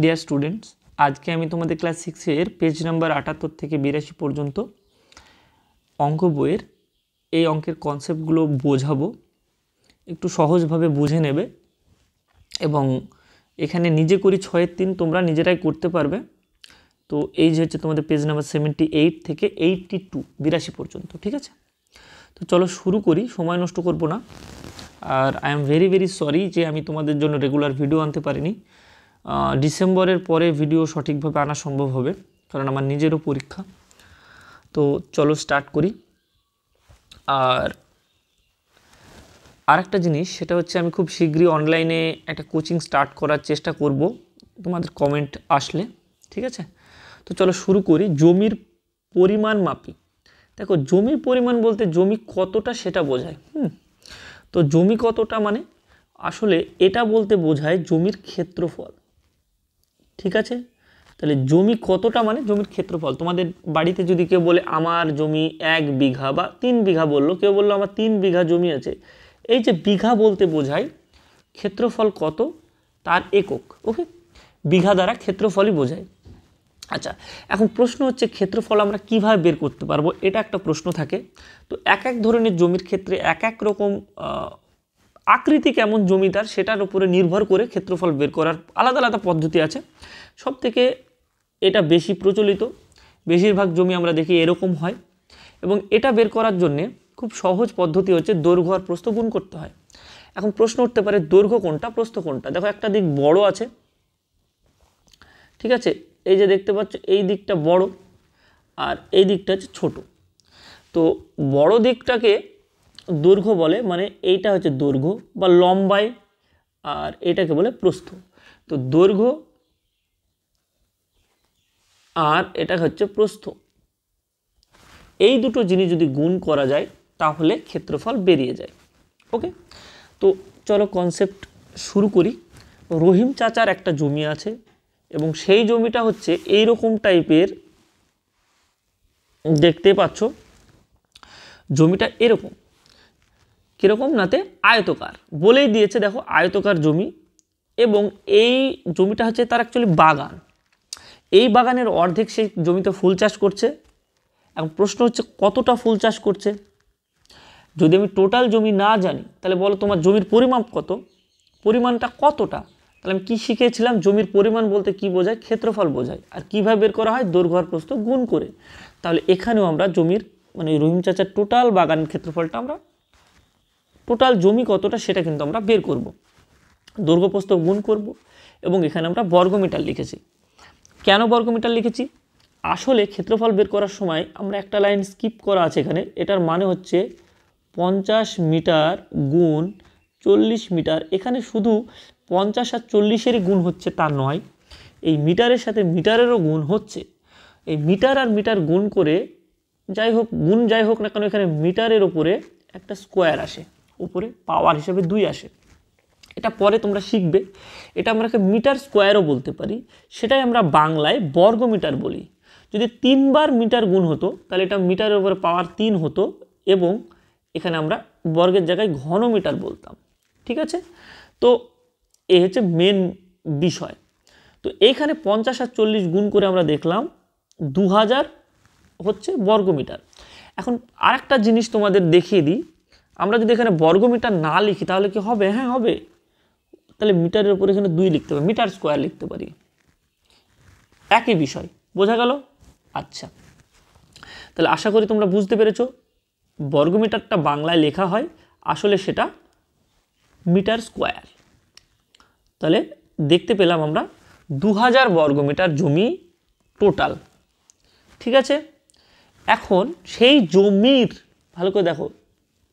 Dear students আজকে আমি তোমাদের ক্লাস সিক্সের পেজ নাম্বার আটাত্তর থেকে বিরাশি পর্যন্ত অঙ্ক বইয়ের এই অঙ্কের কনসেপ্টগুলো বোঝাবো একটু সহজভাবে বুঝে নেবে এবং এখানে নিজে করি ছয়ের তিন তোমরা নিজেরাই করতে পারবে তো এই যে হচ্ছে তোমাদের পেজ নাম্বার সেভেন্টি এইট থেকে এইটটি টু বিরাশি পর্যন্ত ঠিক আছে তো চলো শুরু করি সময় নষ্ট করব না আর I am very very sorry যে আমি তোমাদের জন্য রেগুলার ভিডিও আনতে পারিনি ডিসেম্বরের পরে ভিডিও সঠিকভাবে আনা সম্ভব হবে কারণ আমার নিজেরও পরীক্ষা তো চলো স্টার্ট করি আর আরেকটা জিনিস সেটা হচ্ছে আমি খুব শীঘ্রই অনলাইনে একটা কোচিং স্টার্ট করার চেষ্টা করব তোমাদের কমেন্ট আসলে ঠিক আছে তো চলো শুরু করি জমির পরিমাণ মাপি দেখো জমির পরিমাণ বলতে জমি কতটা সেটা বোঝায় হুম তো জমি কতটা মানে আসলে এটা বলতে বোঝায় জমির ক্ষেত্রফল ঠিক আছে তাহলে জমি কতটা মানে জমির ক্ষেত্রফল তোমাদের বাড়িতে যদি কেউ বলে আমার জমি এক বিঘা বা তিন বিঘা বললো কেউ বললো আমার তিন বিঘা জমি আছে এই যে বিঘা বলতে বোঝায় ক্ষেত্রফল কত তার একক ওকে বিঘা দ্বারা ক্ষেত্রফলই বোঝায় আচ্ছা এখন প্রশ্ন হচ্ছে ক্ষেত্রফল আমরা কিভাবে বের করতে পারবো এটা একটা প্রশ্ন থাকে তো এক এক ধরনের জমির ক্ষেত্রে এক এক রকম আকৃতি কেমন জমিদার সেটার উপরে নির্ভর করে ক্ষেত্রফল বের করার আলাদা আলাদা পদ্ধতি আছে সব থেকে এটা বেশি প্রচলিত বেশিরভাগ জমি আমরা দেখি এরকম হয় এবং এটা বের করার জন্যে খুব সহজ পদ্ধতি হচ্ছে দৈর্ঘ্য আর প্রস্থ গুণ করতে হয় এখন প্রশ্ন উঠতে পারে দৈর্ঘ্য কোনটা প্রস্থ কোনটা দেখো একটা দিক বড় আছে ঠিক আছে এই যে দেখতে পাচ্ছ এই দিকটা বড় আর এই দিকটা হচ্ছে ছোটো তো বড় দিকটাকে দৈর্ঘ্য বলে মানে এইটা হচ্ছে দৈর্ঘ্য বা লম্বায় আর এটাকে বলে প্রস্থ তো দৈর্ঘ্য আর এটা হচ্ছে প্রস্থ এই দুটো জিনিস যদি গুণ করা যায় তাহলে ক্ষেত্রফল বেরিয়ে যায় ওকে তো চলো কনসেপ্ট শুরু করি রহিম চাচার একটা জমি আছে এবং সেই জমিটা হচ্ছে এই রকম টাইপের দেখতে পাচ্ছ জমিটা এরকম কীরকম নাতে আয়তকার বলেই দিয়েছে দেখো আয়তকার জমি এবং এই জমিটা হচ্ছে তার অ্যাকচুয়ালি বাগান এই বাগানের অর্ধেক সেই জমিতে ফুল চাষ করছে এখন প্রশ্ন হচ্ছে কতটা ফুল চাষ করছে যদি আমি টোটাল জমি না জানি তাহলে বলো তোমার জমির পরিমাপ কত পরিমাণটা কতটা তাহলে আমি কী শিখেছিলাম জমির পরিমাণ বলতে কি বোঝায় ক্ষেত্রফল বোঝায় আর কীভাবে বের করা হয় দৈর্ঘ্যর প্রস্ত গুণ করে তাহলে এখানেও আমরা জমির মানে রহিম চাচার টোটাল বাগান ক্ষেত্রফলটা আমরা টোটাল জমি কতটা সেটা কিন্তু আমরা বের করব দৈর্ঘ্যপ্রস্থ গুণ করব এবং এখানে আমরা বর্গমিটার লিখেছি কেন বর্গমিটার লিখেছি আসলে ক্ষেত্রফল বের করার সময় আমরা একটা লাইন স্কিপ করা আছে এখানে এটার মানে হচ্ছে পঞ্চাশ মিটার গুণ চল্লিশ মিটার এখানে শুধু পঞ্চাশ আর চল্লিশেরই গুণ হচ্ছে তা নয় এই মিটারের সাথে মিটারেরও গুণ হচ্ছে এই মিটার আর মিটার গুণ করে যাই হোক গুণ যাই হোক না কেন এখানে মিটারের ওপরে একটা স্কোয়ার আসে উপরে পাওয়ার হিসেবে দুই আসে এটা পরে তোমরা শিখবে এটা আমরা মিটার স্কোয়ারও বলতে পারি সেটাই আমরা বাংলায় বর্গমিটার বলি যদি তিনবার মিটার গুণ হতো তাহলে এটা মিটারের উপরে পাওয়ার তিন হতো এবং এখানে আমরা বর্গের জায়গায় ঘন মিটার বলতাম ঠিক আছে তো এ হচ্ছে মেন বিষয় তো এখানে পঞ্চাশ আর চল্লিশ গুণ করে আমরা দেখলাম দু হচ্ছে বর্গমিটার এখন আরেকটা জিনিস তোমাদের দেখিয়ে দিই আমরা যদি এখানে বর্গ মিটার না লিখি তাহলে কি হবে হ্যাঁ হবে তাহলে মিটারের উপরে এখানে দুই লিখতে পারি মিটার স্কোয়ার লিখতে পারি একই বিষয় বোঝা গেল আচ্ছা তাহলে আশা করি তোমরা বুঝতে পেরেছো বর্গমিটারটা বাংলায় লেখা হয় আসলে সেটা মিটার স্কোয়ার তাহলে দেখতে পেলাম আমরা দু হাজার বর্গমিটার জমি টোটাল ঠিক আছে এখন সেই জমির ভালো করে দেখো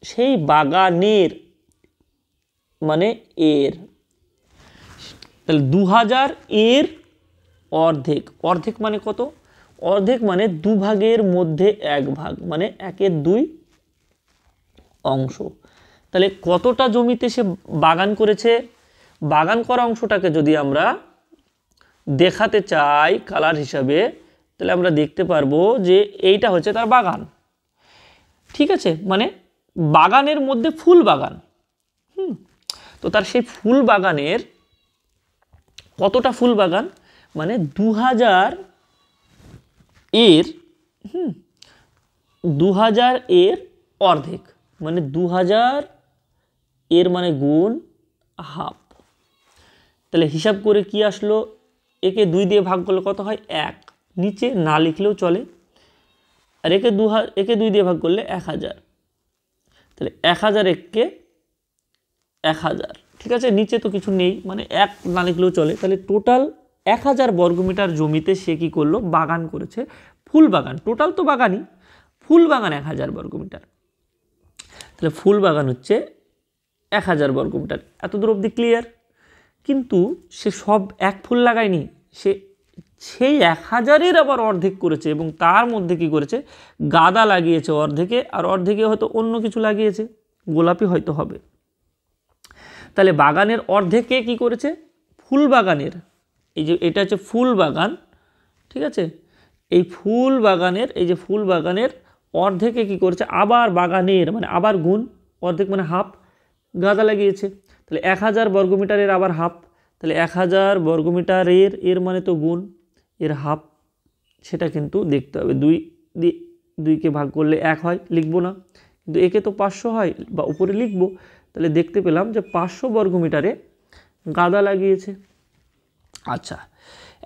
সেই বাগানের মানে এর তাহলে দু হাজার এর অর্ধেক অর্ধেক মানে কত অর্ধেক মানে দুভাগের মধ্যে এক ভাগ মানে একের দুই অংশ তাহলে কতটা জমিতে সে বাগান করেছে বাগান করা অংশটাকে যদি আমরা দেখাতে চাই কালার হিসাবে তাহলে আমরা দেখতে পারবো যে এইটা হচ্ছে তার বাগান ঠিক আছে মানে বাগানের মধ্যে ফুল বাগান হুম তো তার সেই ফুল বাগানের কতটা ফুল বাগান মানে দু হাজার এর হুম দু হাজার এর অর্ধেক মানে দু হাজার এর মানে গুণ হাফ তাহলে হিসাব করে কি আসলো একে দুই দিয়ে ভাগ করলে কত হয় এক নিচে না লিখলেও চলে আর একে দু একে দুই দিয়ে ভাগ করলে এক হাজার তাহলে এক হাজার এককে এক হাজার ঠিক আছে নিচে তো কিছু নেই মানে এক না লিখলেও চলে তাহলে টোটাল এক হাজার বর্গমিটার জমিতে সে কী করলো বাগান করেছে ফুল বাগান টোটাল তো বাগানই ফুল বাগান এক হাজার বর্গমিটার তাহলে ফুল বাগান হচ্ছে এক হাজার বর্গমিটার এত দূর অবধি ক্লিয়ার কিন্তু সে সব এক ফুল লাগায়নি সে সেই এক হাজারের আবার অর্ধেক করেছে এবং তার মধ্যে কি করেছে গাদা লাগিয়েছে অর্ধেকে আর অর্ধেকে হয়তো অন্য কিছু লাগিয়েছে গোলাপি হয়তো হবে তাহলে বাগানের অর্ধেকে কি করেছে ফুল বাগানের এই যে এটা হচ্ছে ফুল বাগান ঠিক আছে এই ফুল বাগানের এই যে ফুল বাগানের অর্ধেকে কি করেছে আবার বাগানের মানে আবার গুণ অর্ধেক মানে হাফ গাদা লাগিয়েছে তাহলে এক হাজার বর্গমিটারের আবার হাফ তাহলে এক হাজার বর্গমিটারের এর মানে তো গুণ এর হাফ সেটা কিন্তু দেখতে হবে দুই দিয়ে দুইকে ভাগ করলে এক হয় লিখব না কিন্তু একে তো পাঁচশো হয় বা উপরে লিখব তাহলে দেখতে পেলাম যে পাঁচশো বর্গমিটারে গাদা লাগিয়েছে আচ্ছা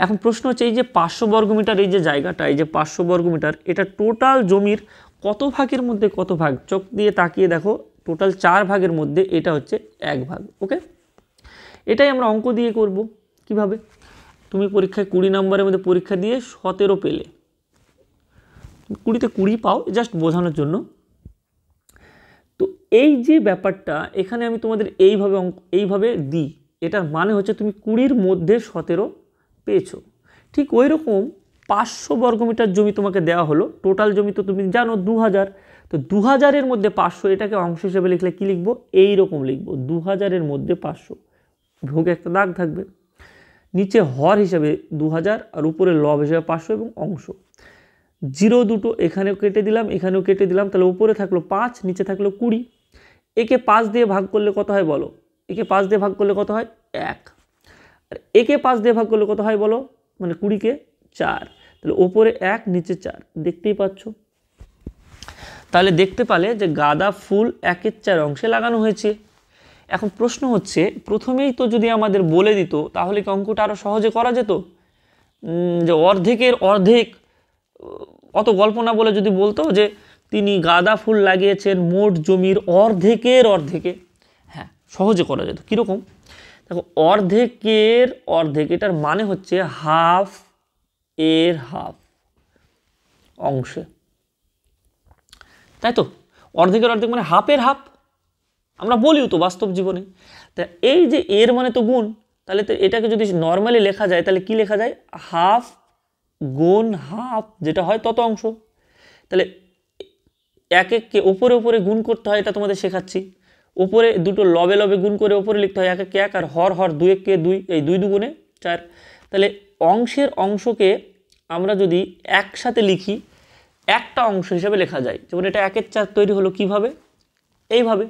এখন প্রশ্ন হচ্ছে এই যে পাঁচশো বর্গমিটার এই যে জায়গাটা এই যে পাঁচশো বর্গমিটার এটা টোটাল জমির কত ভাগের মধ্যে কত ভাগ চোখ দিয়ে তাকিয়ে দেখো টোটাল চার ভাগের মধ্যে এটা হচ্ছে এক ভাগ ওকে এটাই আমরা অঙ্ক দিয়ে করব কিভাবে তুমি পরীক্ষায় কুড়ি নম্বরের মধ্যে পরীক্ষা দিয়ে সতেরো পেলে কুড়িতে কুড়ি পাও জাস্ট বোঝানোর জন্য তো এই যে ব্যাপারটা এখানে আমি তোমাদের এইভাবে অঙ্ক এইভাবে দিই এটার মানে হচ্ছে তুমি কুড়ির মধ্যে সতেরো পেয়েছো ঠিক ওই রকম পাঁচশো বর্গমিটার জমি তোমাকে দেওয়া হলো টোটাল জমি তো তুমি জানো দু হাজার তো দু হাজারের মধ্যে পাঁচশো এটাকে অংশ হিসেবে লিখলে কী লিখবো এই রকম লিখবো দু হাজারের মধ্যে পাঁচশো ভোগে একটা দাগ থাকবে নিচে হর হিসাবে দু আর উপরে লব হিসাবে পাঁচশো এবং অংশ জিরো দুটো এখানেও কেটে দিলাম এখানেও কেটে দিলাম তাহলে উপরে থাকলো পাঁচ নিচে থাকলো কুড়ি একে পাঁচ দিয়ে ভাগ করলে কত হয় বলো একে পাঁচ দিয়ে ভাগ করলে কত হয় এক আর একে পাঁচ দিয়ে ভাগ করলে কত হয় বলো মানে কুড়িকে চার তাহলে ওপরে এক নিচে চার দেখতেই পাচ্ছ তাহলে দেখতে পালে যে গাঁদা ফুল একের চার অংশে লাগানো হয়েছে এখন প্রশ্ন হচ্ছে প্রথমেই তো যদি আমাদের বলে দিত তাহলে কি অঙ্কটা আরও সহজে করা যেত যে অর্ধেকের অর্ধেক অত গল্প না বলে যদি বলতো যে তিনি গাঁদা ফুল লাগিয়েছেন মোট জমির অর্ধেকের অর্ধেকে হ্যাঁ সহজে করা যেত কীরকম দেখো অর্ধেকের অর্ধেক এটার মানে হচ্ছে হাফ এর হাফ অংশে তাই তো অর্ধেকের অর্ধেক মানে হাফের হাফ আমরা বলিও তো বাস্তব জীবনে তা এই যে এর মানে তো গুণ তাহলে তো এটাকে যদি নর্মালি লেখা যায় তাহলে কি লেখা যায় হাফ গুণ হাফ যেটা হয় তত অংশ তাহলে এক এককে ওপরে ওপরে গুণ করতে হয় এটা তোমাদের শেখাচ্ছি ওপরে দুটো লবে লবে গুণ করে ওপরে লিখতে হয় এক একে এক আর হর হর দু এককে দুই এই দুই দুগুণে চার তাহলে অংশের অংশকে আমরা যদি একসাথে লিখি একটা অংশ হিসেবে লেখা যায় যেমন এটা একের চার তৈরি হলো কিভাবে এইভাবে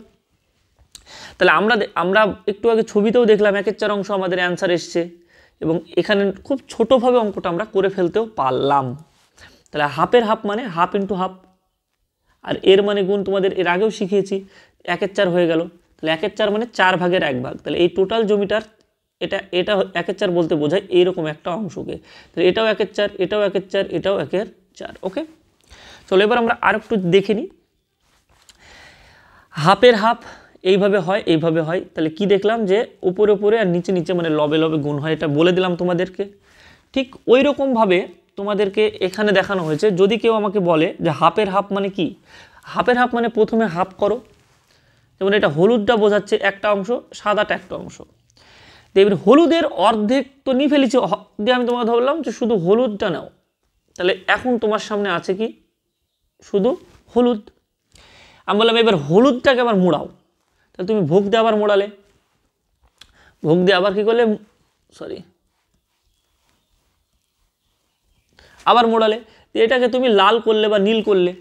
তাহলে আমরা আমরা একটু আগে ছবিতেও দেখলাম একের চার অংশ আমাদের অ্যান্সার এসছে এবং এখানে খুব ছোটোভাবে অঙ্কটা আমরা করে ফেলতেও পারলাম তাহলে হাফের হাফ মানে হাফ ইন্টু হাফ আর এর মানে গুণ তোমাদের এর আগেও শিখিয়েছি একের চার হয়ে গেল তাহলে একের চার মানে চার ভাগের এক ভাগ তাহলে এই টোটাল জমিটার এটা এটা একের চার বলতে বোঝায় এইরকম একটা অংশকে তাহলে এটাও একের চার এটাও একের চার এটাও একের চার ওকে চলো এবার আমরা আর একটু দেখে নিই হাফের হাফ এইভাবে হয় এইভাবে হয় তাহলে কি দেখলাম যে উপরে উপরে আর নিচে নিচে মানে লবে লবে গুণ হয় এটা বলে দিলাম তোমাদেরকে ঠিক ওই রকমভাবে তোমাদেরকে এখানে দেখানো হয়েছে যদি কেউ আমাকে বলে যে হাফের হাফ মানে কি হাফের হাফ মানে প্রথমে হাফ করো যেমন এটা হলুদটা বোঝাচ্ছে একটা অংশ সাদাটা একটা অংশ তো এবার হলুদের অর্ধেক তো নিয়ে ফেলেছি দিয়ে আমি তোমাকে ধরলাম যে শুধু হলুদটা নাও তাহলে এখন তোমার সামনে আছে কি শুধু হলুদ আমি বললাম এবার হলুদটাকে আবার মুড়াও তাহলে তুমি ভোগ দিয়ে আবার মোড়ালে ভোগ দিয়ে আবার কী করলে সরি আবার মোড়ালে এটাকে তুমি লাল করলে বা নীল করলে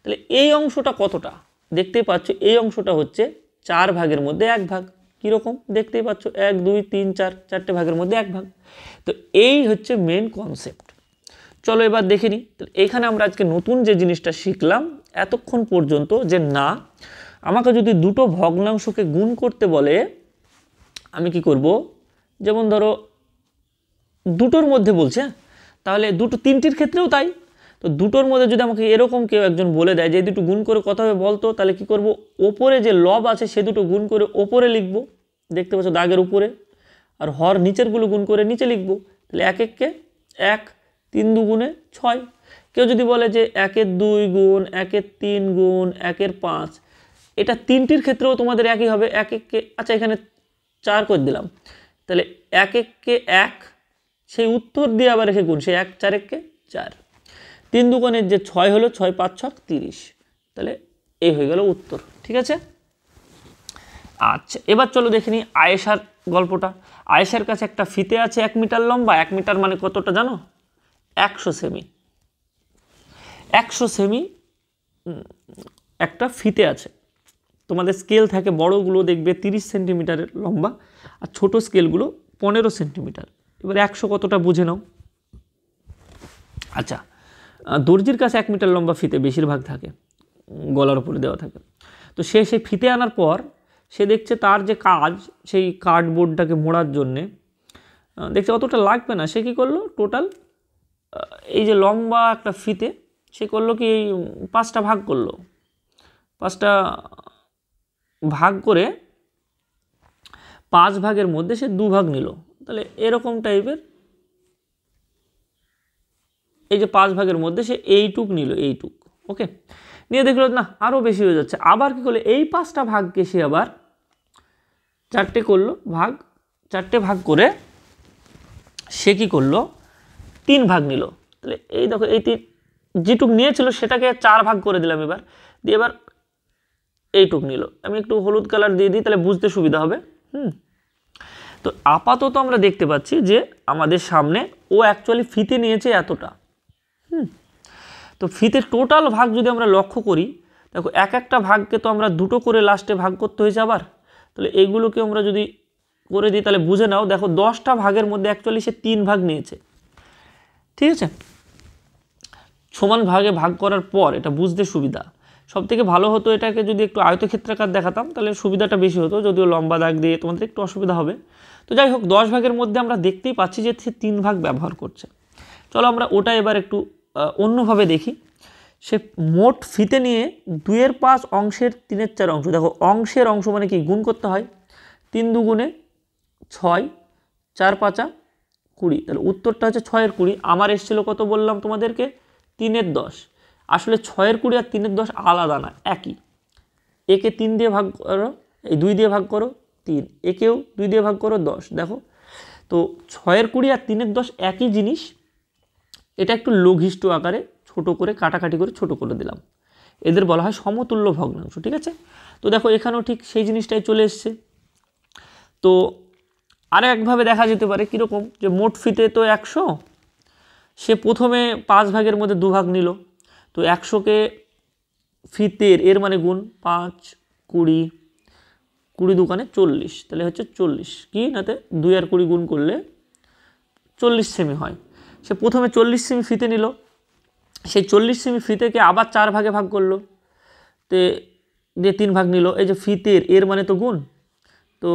তাহলে এই অংশটা কতটা দেখতেই পাচ্ছ এই অংশটা হচ্ছে চার ভাগের মধ্যে এক ভাগ কীরকম দেখতেই পাচ্ছ এক দুই তিন চার চারটে ভাগের মধ্যে এক ভাগ তো এই হচ্ছে মেন কনসেপ্ট চলো এবার দেখে নিই এখানে আমরা আজকে নতুন যে জিনিসটা শিখলাম এতক্ষণ পর্যন্ত যে না আমাকে যদি দুটো ভগ্নাংশকে গুণ করতে বলে আমি কি করব যেমন ধরো দুটোর মধ্যে বলছে হ্যাঁ? তাহলে দুটো তিনটির ক্ষেত্রেও তাই তো দুটোর মধ্যে যদি আমাকে এরকম কেউ একজন বলে দেয় যে দুটো গুণ করে কথা হবে বলতো তাহলে কি করব ওপরে যে লব আছে সে দুটো গুণ করে ওপরে লিখব দেখতে পাচ্ছ দাগের উপরে আর হর নিচেরগুলো গুণ করে নিচে লিখব তাহলে এক এককে এক তিন দুগুণে ছয় কেউ যদি বলে যে একের দুই গুণ একের তিন গুণ একের পাঁচ এটা তিনটির ক্ষেত্রেও তোমাদের একই হবে এক এককে আচ্ছা এখানে চার করে দিলাম তাহলে এক এককে এক সেই উত্তর দিয়ে আবার রেখে গুণ সেই এক চার এককে চার তিন দুকানের যে ছয় হলো ছয় পাঁচ ছক তিরিশ তাহলে এই হয়ে গেল উত্তর ঠিক আছে আচ্ছা এবার চলো দেখে নিই আয়েশার গল্পটা আয়েশার কাছে একটা ফিতে আছে এক মিটার লম্বা এক মিটার মানে কতটা জানো একশো সেমি একশো সেমি একটা ফিতে আছে তোমাদের স্কেল থাকে বড়গুলো দেখবে 30 সেন্টিমিটারের লম্বা আর ছোট স্কেলগুলো পনেরো সেন্টিমিটার এবার একশো কতটা বুঝে নাও আচ্ছা দর্জির কাছে এক মিটার লম্বা ফিতে বেশিরভাগ থাকে গলার উপরে দেওয়া থাকে তো সে সেই ফিতে আনার পর সে দেখছে তার যে কাজ সেই কার্ডবোর্ডটাকে মোড়ার জন্যে দেখছে অতটা লাগবে না সে কী করলো টোটাল এই যে লম্বা একটা ফিতে সে করলো কি এই পাঁচটা ভাগ করলো পাঁচটা ভাগ করে পাঁচ ভাগের মধ্যে সে দুভাগ নিল তাহলে এরকম টাইপের এই যে পাঁচ ভাগের মধ্যে সে এইটুক নিল এইটুক ওকে নিয়ে দেখলো না আরও বেশি হয়ে যাচ্ছে আবার কী করলো এই পাঁচটা ভাগকে সে আবার চারটে করলো ভাগ চারটে ভাগ করে সে কী করলো তিন ভাগ নিল তাহলে এই দেখো এই তিন যেটুক নিয়েছিল সেটাকে চার ভাগ করে দিলাম এবার দিয়ে এবার এইটুক নিল আমি একটু হলুদ কালার দিয়ে দিই তাহলে বুঝতে সুবিধা হবে হুম তো আপাতত আমরা দেখতে পাচ্ছি যে আমাদের সামনে ও অ্যাকচুয়ালি ফিতে নিয়েছে এতটা হুম তো ফিতে টোটাল ভাগ যদি আমরা লক্ষ্য করি দেখো এক একটা ভাগকে তো আমরা দুটো করে লাস্টে ভাগ করতে হয়েছে আবার তাহলে এগুলোকে আমরা যদি করে দিই তাহলে বুঝে নাও দেখো দশটা ভাগের মধ্যে অ্যাকচুয়ালি সে তিন ভাগ নিয়েছে ঠিক আছে সমান ভাগে ভাগ করার পর এটা বুঝতে সুবিধা সবথেকে ভালো হতো এটাকে যদি একটু আয়তক্ষেত্রাকার দেখাতাম তাহলে সুবিধাটা বেশি হতো যদিও লম্বা দাগ দিয়ে তোমাদের একটু অসুবিধা হবে তো যাই হোক দশ ভাগের মধ্যে আমরা দেখতেই পাচ্ছি যে সে তিন ভাগ ব্যবহার করছে চলো আমরা ওটা এবার একটু অন্যভাবে দেখি সে মোট ফিতে নিয়ে দুয়ের পাঁচ অংশের তিনের চার অংশ দেখো অংশের অংশ মানে কি গুণ করতে হয় তিন দুগুণে ছয় চার পাঁচা কুড়ি তাহলে উত্তরটা হচ্ছে ছয়ের কুড়ি আমার এসেছিলো কত বললাম তোমাদেরকে তিনের দশ আসলে ছয়ের কুড়ি আর তিনের দশ আলাদা না একই একে তিন দিয়ে ভাগ করো এই দুই দিয়ে ভাগ করো তিন একেও দুই দিয়ে ভাগ করো দশ দেখো তো ছয়ের কুড়ি আর তিনের দশ একই জিনিস এটা একটু লঘিষ্ঠ আকারে ছোট করে কাটাকাটি করে ছোট করে দিলাম এদের বলা হয় সমতুল্য ভগ্নাংশ ঠিক আছে তো দেখো এখানেও ঠিক সেই জিনিসটাই চলে এসছে তো আরও একভাবে দেখা যেতে পারে কীরকম যে মোট ফিতে তো একশো সে প্রথমে পাঁচ ভাগের মধ্যে দুভাগ নিল তো একশোকে ফিতের এর মানে গুণ পাঁচ কুড়ি কুড়ি দোকানে চল্লিশ তাহলে হচ্ছে চল্লিশ কি নাতে দুই আর কুড়ি গুণ করলে চল্লিশ সেমি হয় সে প্রথমে চল্লিশ সেমি ফিতে নিল সে চল্লিশ সেমি ফিতেকে আবার চার ভাগে ভাগ করলো তে যে তিন ভাগ নিল এই যে ফিতের এর মানে তো গুণ তো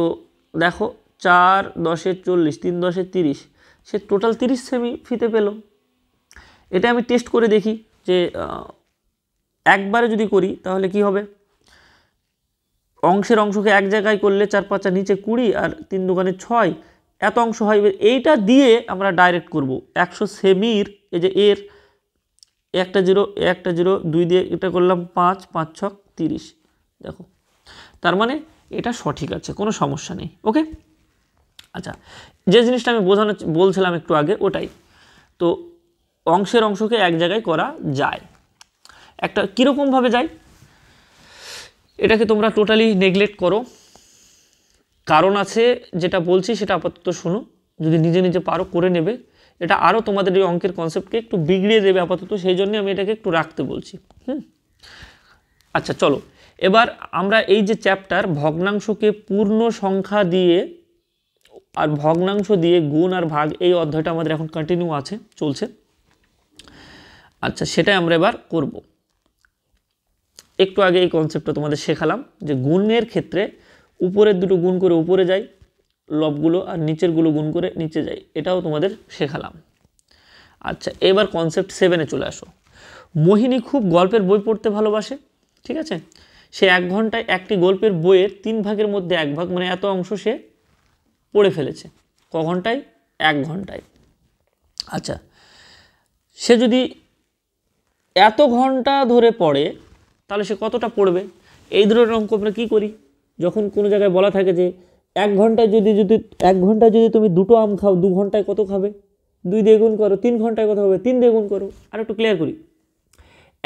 দেখো চার দশে চল্লিশ তিন দশে তিরিশ সে টোটাল তিরিশ সেমি ফিতে পেল এটা আমি টেস্ট করে দেখি যে একবারে যদি করি তাহলে কি হবে অংশের অংশকে এক জায়গায় করলে চার পাঁচা নিচে কুড়ি আর তিন দোকানে ছয় এত অংশ হয় এইটা দিয়ে আমরা ডাইরেক্ট করব একশো সেমির এই যে এর একটা জিরো একটা জিরো দুই দিয়ে এটা করলাম পাঁচ পাঁচ ছক তিরিশ দেখো তার মানে এটা সঠিক আছে কোনো সমস্যা নেই ওকে আচ্ছা যে জিনিসটা আমি বোঝানো বলছিলাম একটু আগে ওটাই তো অংশের অংশকে এক জায়গায় করা যায় একটা কীরকমভাবে যায় এটাকে তোমরা টোটালি নেগলেক্ট করো কারণ আছে যেটা বলছি সেটা আপাতত শুনো যদি নিজে নিজে পারো করে নেবে এটা আরও তোমাদের এই অঙ্কের কনসেপ্টকে একটু বিগড়িয়ে দেবে আপাতত সেই জন্য আমি এটাকে একটু রাখতে বলছি হুম আচ্ছা চলো এবার আমরা এই যে চ্যাপ্টার ভগ্নাংশকে পূর্ণ সংখ্যা দিয়ে আর ভগ্নাংশ দিয়ে গুণ আর ভাগ এই অধ্যায়টা আমাদের এখন কন্টিনিউ আছে চলছে আচ্ছা সেটাই আমরা এবার করব একটু আগে এই কনসেপ্টটা তোমাদের শেখালাম যে গুণের ক্ষেত্রে উপরের দুটো গুণ করে উপরে যাই লবগুলো আর নিচেরগুলো গুণ করে নিচে যাই এটাও তোমাদের শেখালাম আচ্ছা এবার কনসেপ্ট সেভেনে চলে আসো মোহিনী খুব গল্পের বই পড়তে ভালোবাসে ঠিক আছে সে এক ঘন্টায় একটি গল্পের বইয়ের তিন ভাগের মধ্যে এক ভাগ মানে এত অংশ সে পড়ে ফেলেছে ক ঘন্টায় এক ঘন্টায় আচ্ছা সে যদি এত ঘন্টা ধরে পড়ে তাহলে সে কতটা পড়বে এই ধরনের অঙ্ক আমরা কী করি যখন কোনো জায়গায় বলা থাকে যে এক ঘন্টায় যদি যদি এক ঘন্টায় যদি তুমি দুটো আম খাও দু ঘন্টায় কত খাবে দুই দিয়ে গুণ করো তিন ঘন্টায় কত হবে তিন দিয়ে গুণ করো আর একটু ক্লিয়ার করি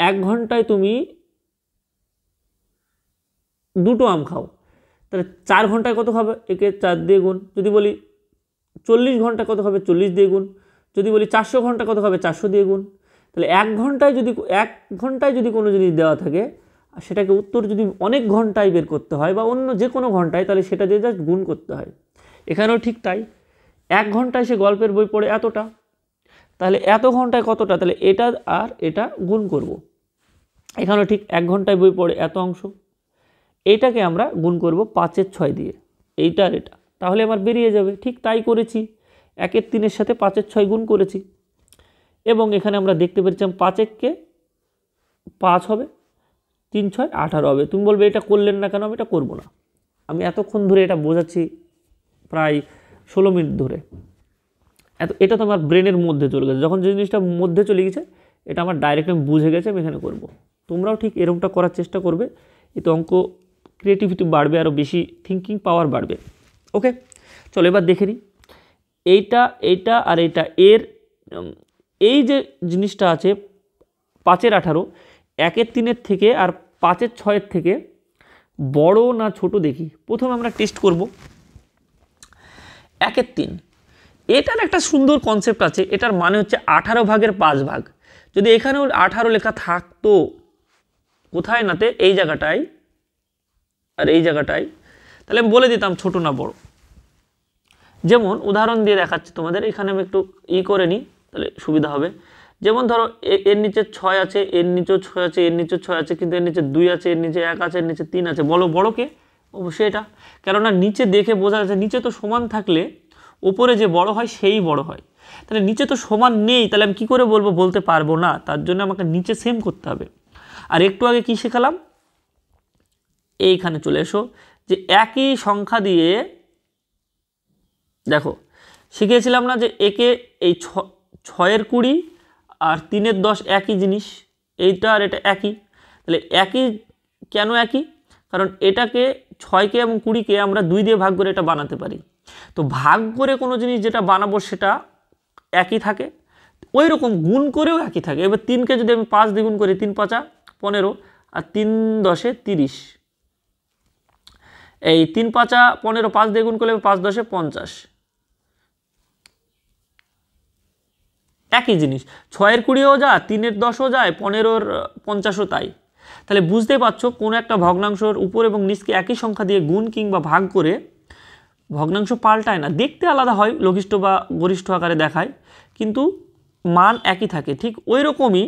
এক ঘন্টায় তুমি দুটো আম খাও তাহলে চার ঘন্টায় কত খাবে একে চার দিয়ে গুণ যদি বলি চল্লিশ ঘন্টা কত হবে চল্লিশ দিয়ে গুণ যদি বলি চারশো ঘন্টা কত হবে চারশো দিয়ে গুণ তাহলে এক ঘন্টায় যদি এক ঘন্টায় যদি কোনো জিনিস দেওয়া থাকে সেটাকে উত্তর যদি অনেক ঘন্টায় বের করতে হয় বা অন্য যে কোনো ঘন্টায় তাহলে সেটা দিয়ে জাস্ট গুণ করতে হয় এখানেও ঠিক তাই এক ঘন্টায় সে গল্পের বই পড়ে এতটা তাহলে এত ঘন্টায় কতটা তাহলে এটা আর এটা গুণ করব। এখানেও ঠিক এক ঘন্টায় বই পড়ে এত অংশ এইটাকে আমরা গুণ করব পাঁচের ছয় দিয়ে এইটা আর এটা তাহলে আমার বেরিয়ে যাবে ঠিক তাই করেছি একের তিনের সাথে পাঁচের ছয় গুণ করেছি এবং এখানে আমরা দেখতে পেরেছিলাম কে পাঁচ হবে তিন ছয় আঠারো হবে তুমি বলবে এটা করলেন না কেন আমি এটা করবো না আমি এতক্ষণ ধরে এটা বোঝাচ্ছি প্রায় ষোলো মিনিট ধরে এত এটা তো আমার ব্রেনের মধ্যে চলে গেছে যখন যে জিনিসটা মধ্যে চলে গেছে এটা আমার ডাইরেক্ট আমি বুঝে গেছে আমি এখানে করবো তোমরাও ঠিক এরকমটা করার চেষ্টা করবে এতে অঙ্ক ক্রিয়েটিভিটি বাড়বে আরও বেশি থিঙ্কিং পাওয়ার বাড়বে ওকে চলো এবার দেখে নিই এইটা এইটা আর এটা এর এই যে জিনিসটা আছে পাঁচের আঠারো একের তিনের থেকে আর পাঁচের ছয়ের থেকে বড় না ছোট দেখি প্রথম আমরা টেস্ট করব একের তিন এটার একটা সুন্দর কনসেপ্ট আছে এটার মানে হচ্ছে আঠারো ভাগের পাঁচ ভাগ যদি এখানেও আঠারো লেখা থাকতো কোথায় নাতে এই জায়গাটায় আর এই জায়গাটায় তাহলে আমি বলে দিতাম ছোট না বড় যেমন উদাহরণ দিয়ে দেখাচ্ছি তোমাদের এখানে আমি একটু ই করে নিই তাহলে সুবিধা হবে যেমন ধরো এর নিচে ছয় আছে এর নিচেও ছয় আছে এর নিচেও ছয় আছে কিন্তু এর নিচে দুই আছে এর নিচে এক আছে এর নিচে তিন আছে বলো বড়ো কে অবশ্যই এটা কেননা নিচে দেখে বোঝা যাচ্ছে নিচে তো সমান থাকলে ওপরে যে বড় হয় সেই বড় হয় তাহলে নিচে তো সমান নেই তাহলে আমি কী করে বলবো বলতে পারবো না তার জন্য আমাকে নিচে সেম করতে হবে আর একটু আগে কী শেখালাম এইখানে চলে এসো যে একই সংখ্যা দিয়ে দেখো শিখিয়েছিলাম না যে একে এই ছ ছয়ের কুড়ি আর তিনের দশ একই জিনিস এইটা আর এটা একই তাহলে একই কেন একই কারণ এটাকে ছয়কে এবং কুড়িকে আমরা দুই দিয়ে ভাগ করে এটা বানাতে পারি তো ভাগ করে কোনো জিনিস যেটা বানাবো সেটা একই থাকে ওই রকম গুণ করেও একই থাকে এবার তিনকে যদি আমি পাঁচ দ্বিগুণ করি তিন পাঁচা পনেরো আর তিন দশে তিরিশ এই তিন পাঁচা পনেরো পাঁচ দ্বিগুণ করলে পাঁচ দশে পঞ্চাশ একই জিনিস ছয়ের কুড়িও যা তিনের দশও যায় পনেরোর পঞ্চাশও তাই তাহলে বুঝতেই পারছো কোনো একটা ভগ্নাংশর উপর এবং নিচকে একই সংখ্যা দিয়ে গুণ কিংবা ভাগ করে ভগ্নাংশ পাল্টায় না দেখতে আলাদা হয় লঘিষ্ঠ বা গরিষ্ঠ আকারে দেখায় কিন্তু মান একই থাকে ঠিক ওই রকমই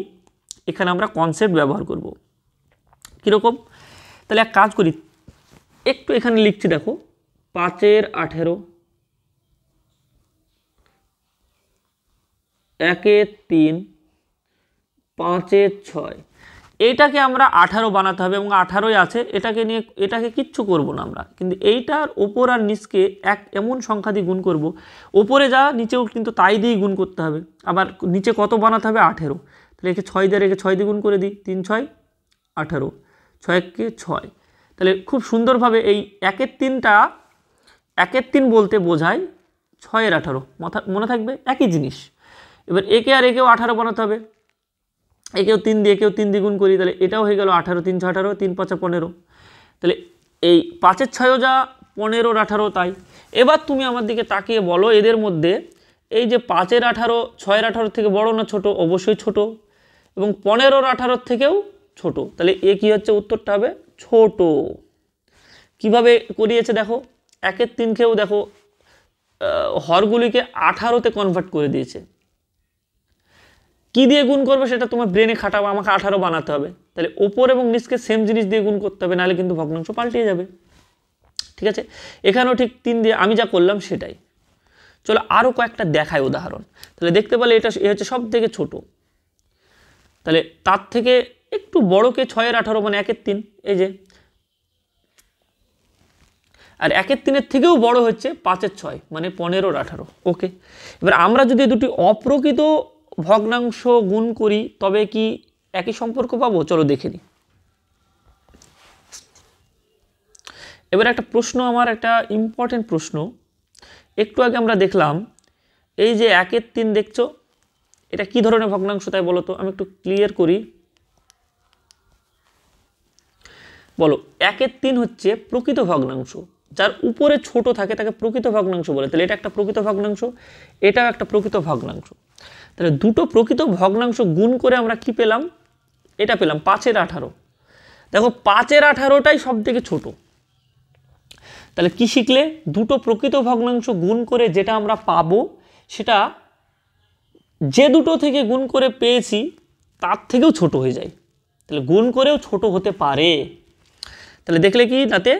এখানে আমরা কনসেপ্ট ব্যবহার করব কীরকম তাহলে এক কাজ করি একটু এখানে লিখছি দেখো পাঁচের আঠেরো একের তিন পাঁচের ছয় এইটাকে আমরা আঠারো বানাতে হবে এবং আঠারোই আছে এটাকে নিয়ে এটাকে কিচ্ছু করব না আমরা কিন্তু এইটার ওপর আর নিচকে এক এমন সংখ্যা দিয়ে গুণ করব। ওপরে যা নিচেও কিন্তু তাই দিয়েই গুণ করতে হবে আবার নিচে কত বানাতে হবে আঠেরো তাহলে একে ছয় দিয়ে রেখে ছয় দিয়ে গুণ করে দিই তিন ছয় আঠারো ছয়কে ছয় তাহলে খুব সুন্দরভাবে এই একের তিনটা একের তিন বলতে বোঝায় ছয়ের আঠারো মাথা মনে থাকবে একই জিনিস এবার একে আর একেও আঠারো বানাতে হবে একেও তিন দিয়ে একেও তিন দ্বিগুণ করি তাহলে এটাও হয়ে গেল আঠারো তিন ছ আঠারো তিন পাঁচা পনেরো তাহলে এই পাঁচের ছয়ও যা পনেরোর আঠারো তাই এবার তুমি আমার দিকে তাকিয়ে বলো এদের মধ্যে এই যে পাঁচের আঠারো ছয়ের আঠারোর থেকে বড় না ছোট অবশ্যই ছোট এবং পনেরোর আঠারোর থেকেও ছোট তাহলে এ কী হচ্ছে উত্তরটা হবে ছোট কিভাবে করিয়েছে দেখো একের তিনকেও দেখো হরগুলিকে আঠারোতে কনভার্ট করে দিয়েছে কি দিয়ে গুণ করবে সেটা তোমার ব্রেনে খাটাবো আমাকে আঠারো বানাতে হবে তাহলে ওপর এবং নিচকে সেম জিনিস দিয়ে গুণ করতে হবে নাহলে কিন্তু ভগ্নাংশ পাল্টিয়ে যাবে ঠিক আছে এখানেও ঠিক তিন দিয়ে আমি যা করলাম সেটাই চলো আরও কয়েকটা দেখায় উদাহরণ তাহলে দেখতে পেলে এটা এ হচ্ছে সব থেকে ছোটো তাহলে তার থেকে একটু বড়কে ছয়ের আঠারো মানে একের তিন এই যে আর একের তিনের থেকেও বড় হচ্ছে পাঁচের ছয় মানে পনেরোর আঠারো ওকে এবার আমরা যদি দুটি অপ্রকৃত ভগ্নাংশ গুণ করি তবে কি একই সম্পর্ক পাবো চলো দেখে নিই এবার একটা প্রশ্ন আমার একটা ইম্পর্টেন্ট প্রশ্ন একটু আগে আমরা দেখলাম এই যে একের তিন দেখছো এটা কি ধরনের ভগ্নাংশ তাই বলো তো আমি একটু ক্লিয়ার করি বলো একের তিন হচ্ছে প্রকৃত ভগ্নাংশ যার উপরে ছোট থাকে তাকে প্রকৃত ভগ্নাংশ বলে তাহলে এটা একটা প্রকৃত ভগ্নাংশ এটাও একটা প্রকৃত ভগ্নাংশ তাহলে দুটো প্রকৃত ভগ্নাংশ গুণ করে আমরা কি পেলাম এটা পেলাম পাঁচের আঠারো দেখো পাঁচের আঠারোটাই সব থেকে ছোটো তাহলে কি শিখলে দুটো প্রকৃত ভগ্নাংশ গুণ করে যেটা আমরা পাবো সেটা যে দুটো থেকে গুণ করে পেয়েছি তার থেকেও ছোট হয়ে যায় তাহলে গুণ করেও ছোট হতে পারে তাহলে দেখলে কি তাতে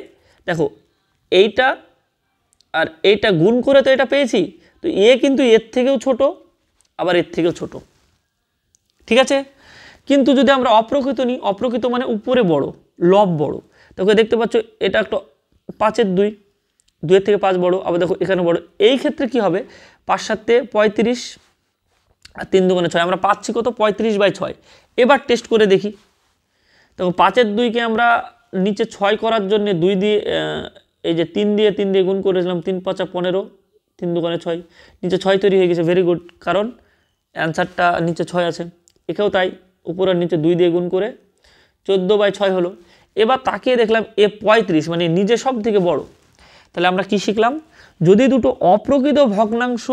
দেখো এইটা আর এইটা গুণ করে তো এটা পেয়েছি তো এ কিন্তু এর থেকেও ছোটো আবার এর থেকেও ছোট ঠিক আছে কিন্তু যদি আমরা অপ্রকৃত নিই অপ্রকৃত মানে উপরে বড় লব বড় দেখো দেখতে পাচ্ছ এটা একটা পাঁচের দুই দুয়ের থেকে পাঁচ বড় আবার দেখো এখানে বড় এই ক্ষেত্রে কি হবে পাঁচ সাতে পঁয়ত্রিশ আর তিন দুগুণে ছয় আমরা পাচ্ছি কত পঁয়ত্রিশ বাই ছয় এবার টেস্ট করে দেখি তখন পাঁচের দুইকে আমরা নিচে ছয় করার জন্য দুই দিয়ে এই যে তিন দিয়ে তিন দিয়ে গুণ করেছিলাম তিন পাঁচা পনেরো তিন দুগুণে ছয় নিচে ছয় তৈরি হয়ে গেছে ভেরি গুড কারণ অ্যান্সারটা নিচে ছয় আছে একেও তাই উপর আর নিচে দুই দিয়ে গুণ করে চোদ্দো বাই ছয় হলো এবার তাকিয়ে দেখলাম এ পঁয়ত্রিশ মানে নিজে সব থেকে বড় তাহলে আমরা কি শিখলাম যদি দুটো অপ্রকৃত ভগ্নাংশ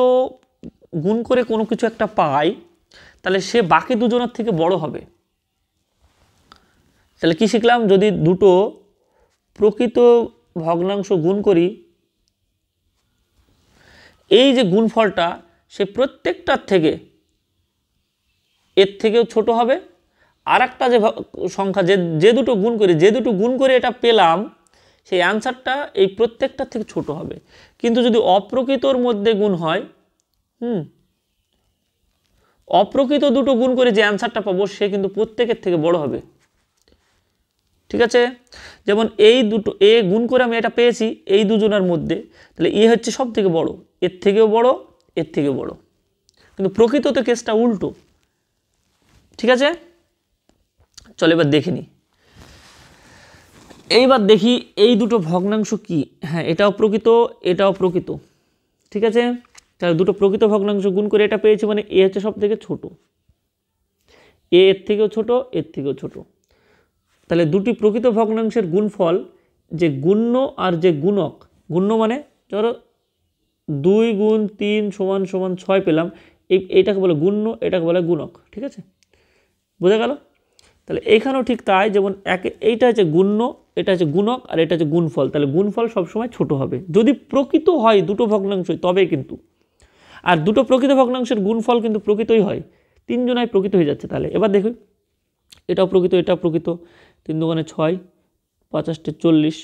গুণ করে কোনো কিছু একটা পাই তাহলে সে বাকি দুজনের থেকে বড় হবে তাহলে কি শিখলাম যদি দুটো প্রকৃত ভগ্নাংশ গুণ করি এই যে গুণফলটা সে প্রত্যেকটার থেকে এর থেকেও ছোট হবে আর একটা যে সংখ্যা যে যে দুটো গুণ করে যে দুটো গুণ করে এটা পেলাম সেই অ্যান্সারটা এই প্রত্যেকটার থেকে ছোট হবে কিন্তু যদি অপ্রকৃতর মধ্যে গুণ হয় হুম অপ্রকৃত দুটো গুণ করে যে অ্যান্সারটা পাবো সে কিন্তু প্রত্যেকের থেকে বড় হবে ঠিক আছে যেমন এই দুটো এ গুণ করে আমি এটা পেয়েছি এই দুজনের মধ্যে তাহলে এ হচ্ছে সব থেকে বড় এর থেকেও বড় এর থেকে বড় কিন্তু প্রকৃত তো কেসটা উল্টো ঠিক আছে চলো এবার দেখে নিই এইবার দেখি এই দুটো ভগ্নাংশ কি হ্যাঁ এটাও প্রকৃত এটাও প্রকৃত ঠিক আছে তাহলে দুটো প্রকৃত ভগ্নাংশ গুণ করে এটা পেয়েছি মানে এ হচ্ছে সব থেকে ছোটো এ এর থেকেও ছোট এর থেকেও ছোট তাহলে দুটি প্রকৃত ভগ্নাংশের গুণফল যে গুণ্য আর যে গুণক গুণ্য মানে ধরো দুই গুণ তিন সমান সমান ছয় পেলাম এই এটাকে বলে গুণ্য এটাকে বলে গুণক ঠিক আছে বোঝা গেল তাহলে এখানেও ঠিক তাই যেমন একে এইটা হচ্ছে গুণ্য এটা হচ্ছে গুণক আর এটা হচ্ছে গুণফল তাহলে গুণফল সবসময় ছোট হবে যদি প্রকৃত হয় দুটো ভগ্নাংশই তবে কিন্তু আর দুটো প্রকৃত ভগ্নাংশের গুণফল কিন্তু প্রকৃতই হয় তিনজনায় প্রকৃত হয়ে যাচ্ছে তাহলে এবার দেখুন এটাও প্রকৃত এটাও প্রকৃত তিন দোকানে ছয় পঁচাশটে চল্লিশ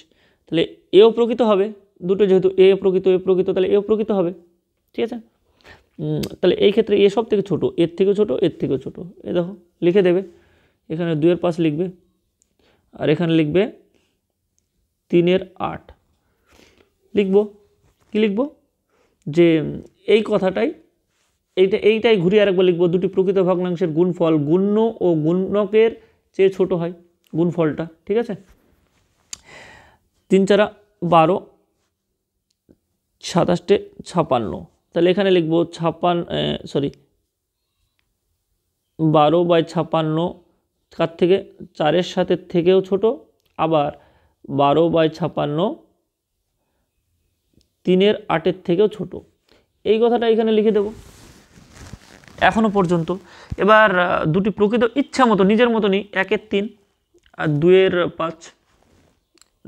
তাহলে এও প্রকৃত হবে দুটো যেহেতু এ প্রকৃত এ প্রকৃত তাহলে এও প্রকৃত হবে ঠিক আছে তাহলে এই ক্ষেত্রে এ সব থেকে ছোটো এর থেকেও ছোটো এর থেকেও ছোটো এ দেখো লিখে দেবে এখানে দুয়ের পাশ লিখবে আর এখানে লিখবে তিনের আট লিখব কি লিখব যে এই কথাটাই এইটা এইটাই ঘুরিয়ে আরেকবার লিখব দুটি প্রকৃত ভগ্নাংশের গুণফল গুণ্য ও গুণকের চেয়ে ছোট হয় গুণফলটা ঠিক আছে তিন চারা বারো সাতাশটে ছাপান্ন তাহলে এখানে লিখব ছাপ্পান্ন সরি বারো বাই ছাপ্পান্ন কার থেকে চারের সাথে থেকেও ছোট আবার বারো বাই ছাপ্পান্ন তিনের আটের থেকেও ছোট এই কথাটা এখানে লিখে দেব এখনও পর্যন্ত এবার দুটি প্রকৃত ইচ্ছা মতো নিজের মতনই একের তিন আর দুয়ের পাঁচ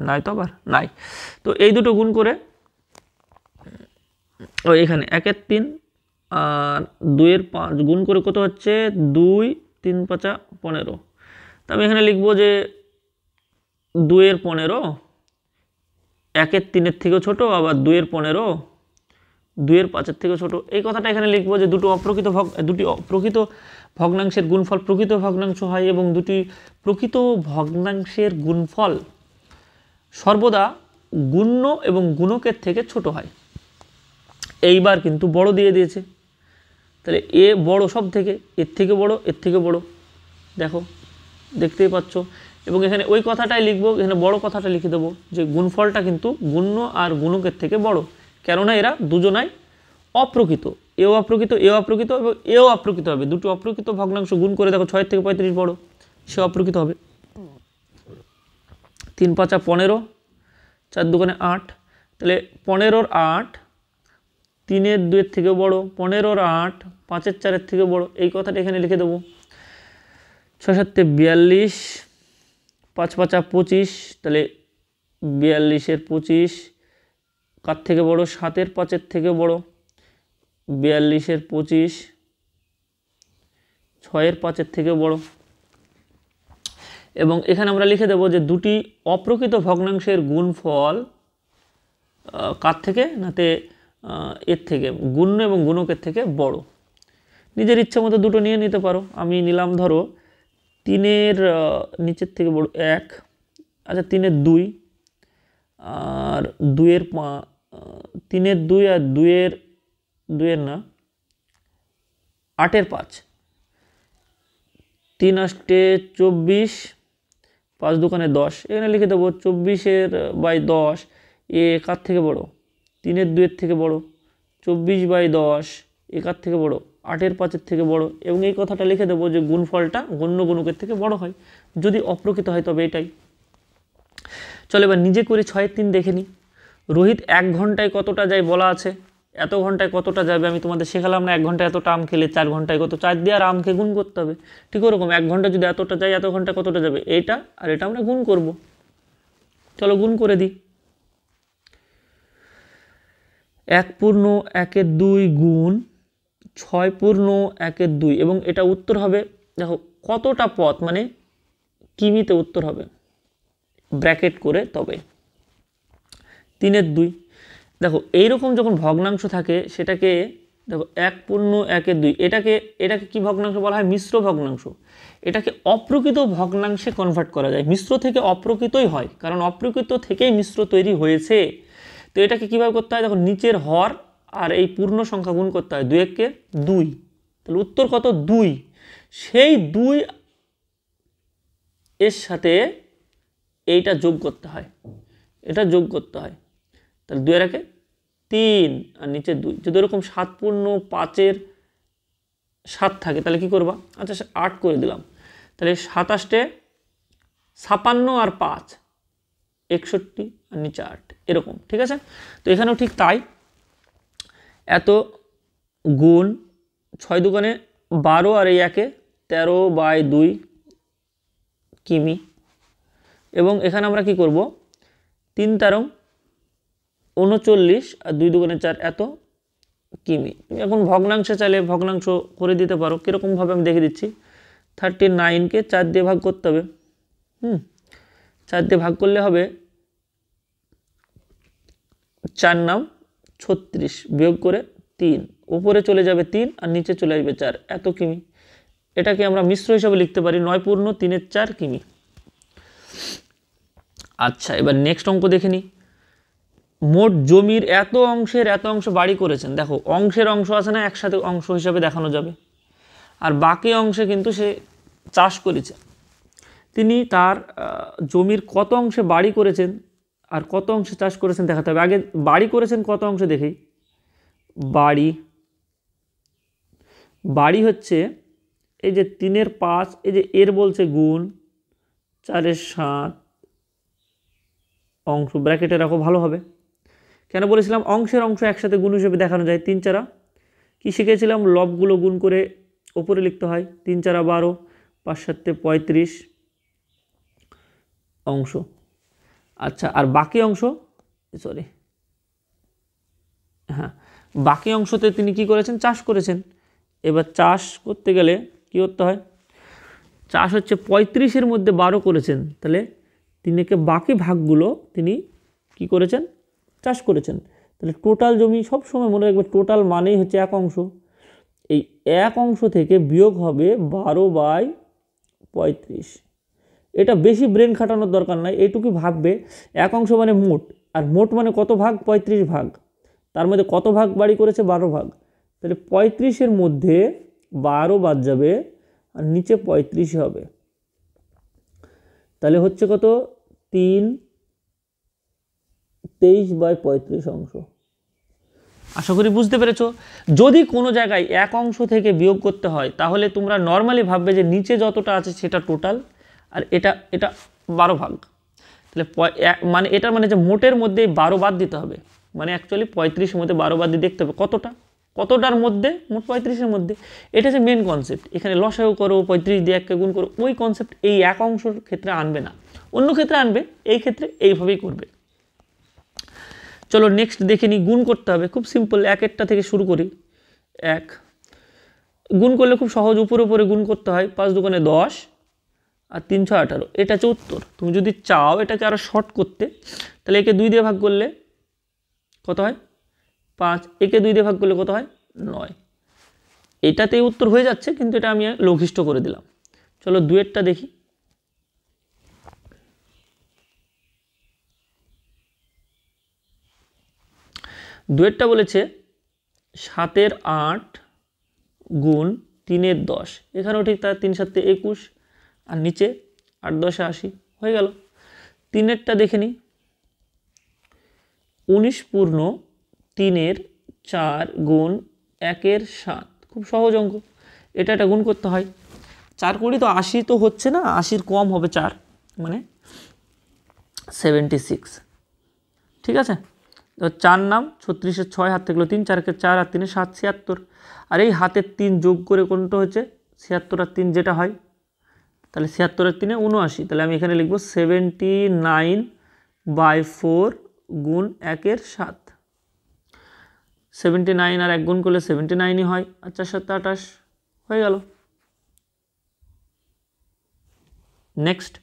নাই তো আবার নাই তো এই দুটো গুণ করে ও এখানে একের তিন আর দুইয়ের পাঁচ গুণ করে কত হচ্ছে দুই তিন পাঁচা পনেরো তা আমি এখানে লিখবো যে দুয়ের পনেরো একের তিনের থেকেও ছোট আবার দুয়ের পনেরো দুয়ের পাঁচের থেকেও ছোট এই কথাটা এখানে লিখবো যে দুটো অপ্রকৃত ভগ দুটি অপ্রকৃত ভগ্নাংশের গুণফল প্রকৃত ভগ্নাংশ হয় এবং দুটি প্রকৃত ভগ্নাংশের গুণফল সর্বদা গুণ্য এবং গুণকের থেকে ছোট হয় এইবার কিন্তু বড় দিয়ে দিয়েছে তাহলে এ বড় সব থেকে এর থেকে বড় এর থেকে বড় দেখো দেখতেই পাচ্ছ এবং এখানে ওই কথাটাই লিখব এখানে বড় কথাটা লিখে দেবো যে গুণফলটা কিন্তু গুণ্য আর গুণকের থেকে বড় কেননা এরা দুজনাই অপ্রকৃত এও অপ্রকৃত এও অপ্রকৃত এবং এও অপ্রকৃত হবে দুটো অপ্রকৃত ভগ্নাংশ গুণ করে দেখো ছয় থেকে পঁয়ত্রিশ বড় সে অপ্রকৃত হবে তিন পাঁচা পনেরো চার দোকানে আট তাহলে পনেরোর আট তিনের দুয়ের থেকে বড় পনেরোর আট পাঁচের চারের থেকে বড় এই কথাটা এখানে লিখে দেবো ছয় সাতে বিয়াল্লিশ পাঁচ পাঁচা পঁচিশ তাহলে বিয়াল্লিশের পঁচিশ কার থেকে বড় সাতের পাঁচের থেকে বড় বিয়াল্লিশের পঁচিশ ছয়ের পাঁচের থেকে বড় এবং এখানে আমরা লিখে দেবো যে দুটি অপ্রকৃত ভগ্নাংশের গুণফল কার থেকে নাতে এর থেকে গুণ্য এবং গুণকের থেকে বড় নিজের ইচ্ছে মতো দুটো নিয়ে নিতে পারো আমি নিলাম ধরো তিনের নিচের থেকে বড় এক আচ্ছা তিনের দুই আর দুয়ের পা তিনের দুই আর দুয়ের দুয়ের না আটের পাঁচ তিন আষ্টে চব্বিশ পাঁচ দোকানে দশ এখানে লিখে দেবো চব্বিশের বাই দশ এ কার থেকে বড়ো তিনের দুয়ের থেকে বড় চব্বিশ বাই দশ একার থেকে বড় আটের পাঁচের থেকে বড় এবং এই কথাটা লিখে দেবো যে গুণফলটা গণ্য গুণকের থেকে বড় হয় যদি অপ্রকৃত হয় তবে এটাই চলো এবার নিজে করে ছয়ের তিন দেখে নিই রোহিত এক ঘন্টায় কতটা যায় বলা আছে এত ঘন্টায় কতটা যাবে আমি তোমাদের শেখালাম না এক ঘন্টায় এতটা আম খেলে চার ঘন্টায় কত চার দিয়ে আর আমকে গুণ করতে হবে ঠিক ওরকম এক ঘন্টা যদি এতটা যায় এত ঘন্টা কতটা যাবে এটা আর এটা আমরা গুণ করব চলো গুণ করে দিই এক পূর্ণ একের দুই গুণ ছয় পূর্ণ একের দুই এবং এটা উত্তর হবে দেখো কতটা পথ মানে কিমিতে উত্তর হবে ব্র্যাকেট করে তবে তিনের দুই দেখো এইরকম যখন ভগ্নাংশ থাকে সেটাকে দেখো এক পূর্ণ একের দুই এটাকে এটাকে কি ভগ্নাংশ বলা হয় মিশ্র ভগ্নাংশ এটাকে অপ্রকৃত ভগ্নাংশে কনভার্ট করা যায় মিশ্র থেকে অপ্রকৃতই হয় কারণ অপ্রকৃত থেকেই মিশ্র তৈরি হয়েছে তো এটাকে কীভাবে করতে হয় দেখো নিচের হর আর এই পূর্ণ সংখ্যা গুণ করতে হয় দুই এককে দুই তাহলে উত্তর কত দুই সেই দুই এর সাথে এইটা যোগ করতে হয় এটা যোগ করতে হয় তাহলে দুয়ের একে তিন আর নিচে দুই যদি ওরকম সাত পূর্ণ পাঁচের সাত থাকে তাহলে কি করবা আচ্ছা আট করে দিলাম তাহলে সাতাশটে ছাপান্ন আর পাঁচ একষট্টি আর নিচে আট এরকম ঠিক আছে তো এখানেও ঠিক তাই এত গুণ ছয় দোকানে বারো আর এই একে তেরো বাই দুই কিমি এবং এখানে আমরা কি করব তিন তেরো উনচল্লিশ আর দুই দোকানে চার এত কিমি তুমি এখন ভগ্নাংশে চাইলে ভগ্নাংশ করে দিতে পারো কীরকমভাবে আমি দেখে দিচ্ছি থার্টি নাইনকে চার দিয়ে ভাগ করতে হবে হুম চার দিয়ে ভাগ করলে হবে চার নাম ছত্রিশ বিয়োগ করে তিন উপরে চলে যাবে তিন আর নিচে চলে আসবে চার এত কিমি এটাকে আমরা মিশ্র হিসাবে লিখতে পারি নয় পূর্ণ তিনের চার কিমি আচ্ছা এবার নেক্সট অঙ্ক দেখে নিই মোট জমির এত অংশের এত অংশ বাড়ি করেছেন দেখো অংশের অংশ আছে না একসাথে অংশ হিসাবে দেখানো যাবে আর বাকি অংশে কিন্তু সে চাষ করেছে তিনি তার জমির কত অংশে বাড়ি করেছেন আর কত অংশে চাষ করেছেন দেখাতে হবে আগে বাড়ি করেছেন কত অংশে দেখি বাড়ি বাড়ি হচ্ছে এই যে তিনের পাঁচ এই যে এর বলছে গুণ চারের সাত অংশ ব্র্যাকেটে রাখো ভালো হবে কেন বলেছিলাম অংশের অংশ একসাথে গুণ হিসেবে দেখানো যায় তিন চারা কী শিখেছিলাম লবগুলো গুণ করে ওপরে লিখতে হয় তিন চারা বারো পাঁচ সাতে পঁয়ত্রিশ অংশ আচ্ছা আর বাকি অংশ সরি হ্যাঁ বাকি অংশতে তিনি কি করেছেন চাষ করেছেন এবার চাষ করতে গেলে কি করতে হয় চাষ হচ্ছে পঁয়ত্রিশের মধ্যে বারো করেছেন তাহলে তিনিকে বাকি ভাগগুলো তিনি কি করেছেন চাষ করেছেন তাহলে টোটাল জমি সব সময় মনে রাখবে টোটাল মানেই হচ্ছে এক অংশ এই এক অংশ থেকে বিয়োগ হবে বারো বাই পঁয়ত্রিশ এটা বেশি ব্রেন খাটানোর দরকার নাই এটুকুই ভাববে এক অংশ মানে মোট আর মোট মানে কত ভাগ পঁয়ত্রিশ ভাগ তার মধ্যে কত ভাগ বাড়ি করেছে বারো ভাগ তাহলে পঁয়ত্রিশের মধ্যে বারো বাদ যাবে আর নিচে পঁয়ত্রিশ হবে তাহলে হচ্ছে কত তিন তেইশ বাই পঁয়ত্রিশ অংশ আশা করি বুঝতে পেরেছ যদি কোনো জায়গায় এক অংশ থেকে বিয়োগ করতে হয় তাহলে তোমরা নর্মালি ভাববে যে নিচে যতটা আছে সেটা টোটাল আর এটা এটা বারো ভাগ তাহলে মানে এটা মানে যে মোটের মধ্যে বারো বাদ দিতে হবে মানে অ্যাকচুয়ালি পঁয়ত্রিশের মধ্যে বারো বাদ দিয়ে দেখতে হবে কতটা কতটার মধ্যে মোট পঁয়ত্রিশের মধ্যে এটা হচ্ছে মেন কনসেপ্ট এখানে লসায়ও করো পঁয়ত্রিশ দিয়ে এককে গুণ করো ওই কনসেপ্ট এই এক অংশর ক্ষেত্রে আনবে না অন্য ক্ষেত্রে আনবে এই ক্ষেত্রে এইভাবেই করবে চলো নেক্সট দেখে নিই গুণ করতে হবে খুব সিম্পল এক একটা থেকে শুরু করি এক গুণ করলে খুব সহজ উপরে উপরে গুণ করতে হয় পাঁচ দোকানে দশ আর তিনশো আঠারো এটা উত্তর তুমি যদি চাও এটাকে আরও শর্ট করতে তাহলে একে দুই দিয়ে ভাগ করলে কত হয় পাঁচ একে দুই দিয়ে ভাগ করলে কত হয় নয় এটাতে উত্তর হয়ে যাচ্ছে কিন্তু এটা আমি লঘিষ্ঠ করে দিলাম চলো দুয়েরটা দেখি দুয়েরটা বলেছে সাতের আট গুণ তিনের দশ এখানেও ঠিক তার তিন সাতে একুশ আর নিচে আট দশে আশি হয়ে গেল তিনেরটা দেখে নিই উনিশ পূর্ণ তিনের চার গুণ একের সাত খুব সহজ অঙ্ক এটা একটা গুণ করতে হয় চার কুড়ি তো আশি তো হচ্ছে না আশির কম হবে চার মানে সেভেন্টি সিক্স ঠিক আছে তো চার নাম ছত্রিশের ছয় হাত থাকলো তিন চারকে চার আর তিনে সাত ছিয়াত্তর আর এই হাতের তিন যোগ করে কোনটা হচ্ছে ছিয়াত্তর আর তিন যেটা হয় তাহলে ছিয়াত্তরের তিনে উনআশি তাহলে আমি এখানে লিখব সেভেন্টি নাইন বাই ফোর গুণ একের সাত সেভেন্টি নাইন আর এক গুণ করলে সেভেন্টি নাইনই হয় আচ্ছা সাত আঠাশ হয়ে গেল নেক্সট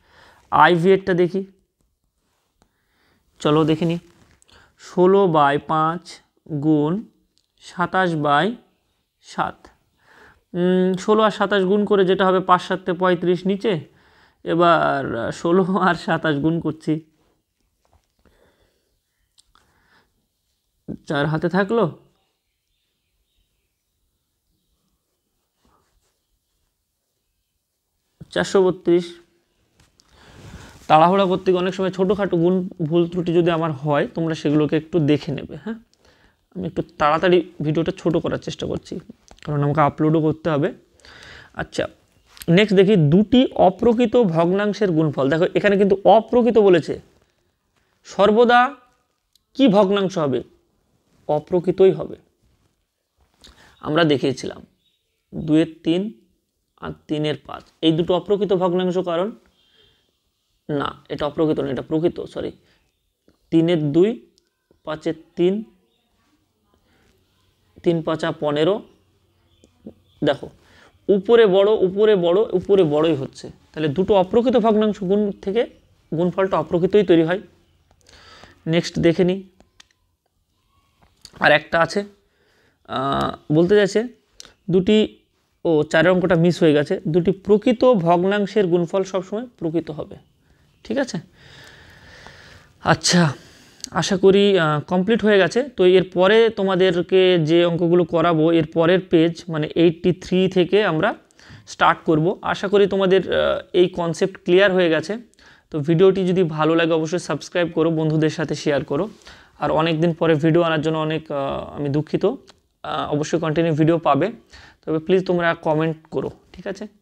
আইভিএটটা দেখি চলো দেখে নি ষোলো বাই পাঁচ গুণ সাতাশ বাই সাত ষোলো আর সাতাশ গুণ করে যেটা হবে পাঁচ সাততে পঁয়ত্রিশ নিচে এবার ষোলো আর সাতাশ গুণ করছি চার হাতে থাকলো চারশো বত্রিশ তাড়াহুড়া করতে অনেক সময় ছোটোখাটো গুণ ভুল ত্রুটি যদি আমার হয় তোমরা সেগুলোকে একটু দেখে নেবে হ্যাঁ আমি একটু তাড়াতাড়ি ভিডিওটা ছোট করার চেষ্টা করছি কারণ আমাকে আপলোডও করতে হবে আচ্ছা নেক্সট দেখি দুটি অপ্রকৃত ভগ্নাংশের গুণফল দেখো এখানে কিন্তু অপ্রকৃত বলেছে সর্বদা কি ভগ্নাংশ হবে অপ্রকৃতই হবে আমরা দেখিয়েছিলাম দুয়ের তিন আর তিনের পাঁচ এই দুটো অপ্রকৃত ভগ্নাংশ কারণ না এটা অপ্রকৃত না এটা প্রকৃত সরি তিনের দুই পাঁচের তিন তিন পাঁচা পনেরো দেখো উপরে বড় উপরে বড় উপরে বড়ই হচ্ছে তাহলে দুটো অপ্রকৃত ভগ্নাংশ গুণ থেকে গুণফলটা অপ্রকৃতই তৈরি হয় নেক্সট দেখে নিই আর একটা আছে বলতে চাইছে দুটি ও চারের অঙ্কটা মিস হয়ে গেছে দুটি প্রকৃত ভগ্নাংশের গুণফল সবসময় প্রকৃত হবে ঠিক আছে আচ্ছা আশা করি কমপ্লিট হয়ে গেছে তো এর পরে তোমাদেরকে যে অঙ্কগুলো করাবো এর পরের পেজ মানে এইটটি থ্রি থেকে আমরা স্টার্ট করব আশা করি তোমাদের এই কনসেপ্ট ক্লিয়ার হয়ে গেছে তো ভিডিওটি যদি ভালো লাগে অবশ্যই সাবস্ক্রাইব করো বন্ধুদের সাথে শেয়ার করো আর অনেক দিন পরে ভিডিও আনার জন্য অনেক আমি দুঃখিত অবশ্যই কন্টিনিউ ভিডিও পাবে তবে প্লিজ তোমরা কমেন্ট করো ঠিক আছে